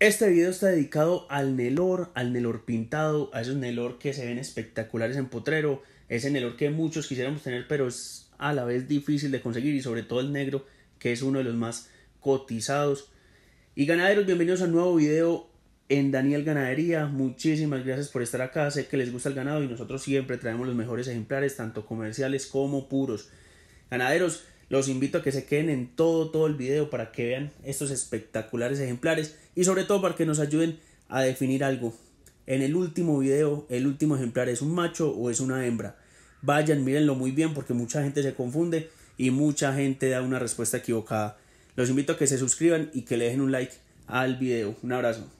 Este video está dedicado al Nelor, al Nelor pintado, a esos Nelor que se ven espectaculares en Potrero, ese Nelor que muchos quisiéramos tener, pero es a la vez difícil de conseguir y sobre todo el negro, que es uno de los más cotizados. Y ganaderos, bienvenidos a un nuevo video en Daniel Ganadería. Muchísimas gracias por estar acá, sé que les gusta el ganado y nosotros siempre traemos los mejores ejemplares, tanto comerciales como puros. Ganaderos, los invito a que se queden en todo, todo el video para que vean estos espectaculares ejemplares y sobre todo para que nos ayuden a definir algo. En el último video, el último ejemplar es un macho o es una hembra. Vayan, mírenlo muy bien porque mucha gente se confunde y mucha gente da una respuesta equivocada. Los invito a que se suscriban y que le dejen un like al video. Un abrazo.